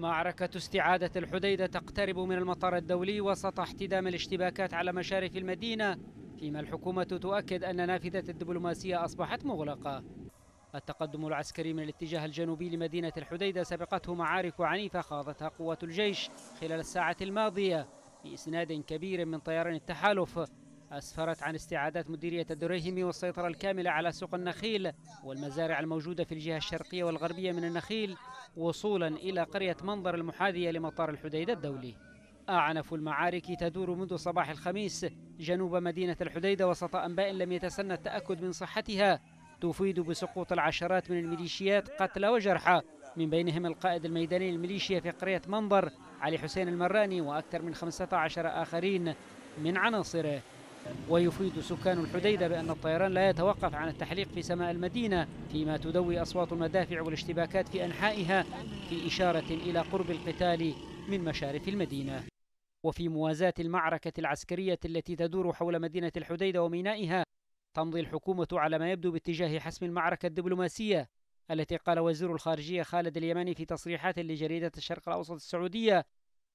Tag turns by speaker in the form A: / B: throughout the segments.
A: معركة استعادة الحديدة تقترب من المطار الدولي وسط احتدام الاشتباكات على مشارف المدينة فيما الحكومة تؤكد أن نافذة الدبلوماسية أصبحت مغلقة التقدم العسكري من الاتجاه الجنوبي لمدينة الحديدة سبقته معارك عنيفة خاضتها قوات الجيش خلال الساعة الماضية بإسناد كبير من طيران التحالف أسفرت عن استعادات مديرية الدريهمي والسيطرة الكاملة على سوق النخيل والمزارع الموجودة في الجهة الشرقية والغربية من النخيل وصولا إلى قرية منظر المحاذية لمطار الحديدة الدولي أعنف المعارك تدور منذ صباح الخميس جنوب مدينة الحديدة وسط أنباء لم يتسنى التأكد من صحتها تفيد بسقوط العشرات من الميليشيات قتلى وجرحى من بينهم القائد الميداني للميليشيا في قرية منظر علي حسين المراني وأكثر من 15 آخرين من عناصره ويفيد سكان الحديدة بأن الطيران لا يتوقف عن التحليق في سماء المدينة فيما تدوي أصوات المدافع والاشتباكات في أنحائها في إشارة إلى قرب القتال من مشارف المدينة وفي موازاة المعركة العسكرية التي تدور حول مدينة الحديدة ومينائها تمضي الحكومة على ما يبدو باتجاه حسم المعركة الدبلوماسية التي قال وزير الخارجية خالد اليماني في تصريحات لجريدة الشرق الأوسط السعودية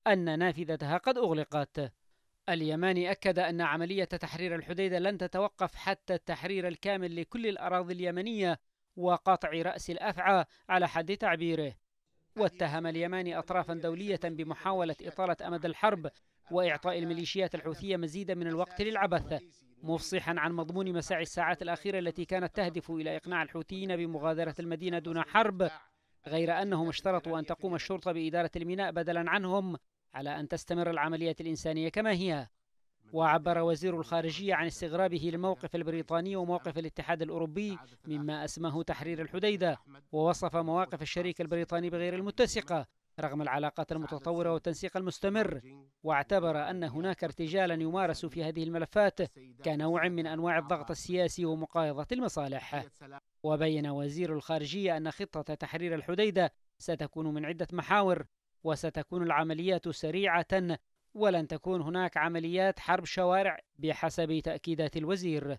A: أن نافذتها قد أغلقت اليماني أكد أن عملية تحرير الحديدة لن تتوقف حتى التحرير الكامل لكل الأراضي اليمنية وقطع رأس الأفعى على حد تعبيره واتهم اليماني أطرافا دولية بمحاولة إطالة أمد الحرب وإعطاء الميليشيات الحوثية مزيدا من الوقت للعبث مفصحا عن مضمون مساعي الساعات الأخيرة التي كانت تهدف إلى إقناع الحوثيين بمغادرة المدينة دون حرب غير أنهم اشترطوا أن تقوم الشرطة بإدارة الميناء بدلا عنهم على أن تستمر العملية الإنسانية كما هي وعبر وزير الخارجية عن استغرابه لموقف البريطاني وموقف الاتحاد الأوروبي مما أسماه تحرير الحديدة ووصف مواقف الشريك البريطاني بغير المتسقة رغم العلاقات المتطورة والتنسيق المستمر واعتبر أن هناك ارتجالا يمارس في هذه الملفات كنوع من أنواع الضغط السياسي ومقايضة المصالح وبين وزير الخارجية أن خطة تحرير الحديدة ستكون من عدة محاور وستكون العمليات سريعة ولن تكون هناك عمليات حرب شوارع بحسب تأكيدات الوزير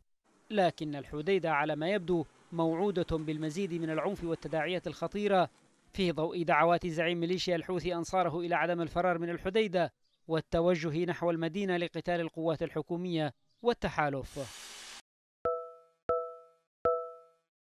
A: لكن الحديدة على ما يبدو موعودة بالمزيد من العنف والتداعيات الخطيرة في ضوء دعوات زعيم ميليشيا الحوثي أنصاره إلى عدم الفرار من الحديدة والتوجه نحو المدينة لقتال القوات الحكومية والتحالف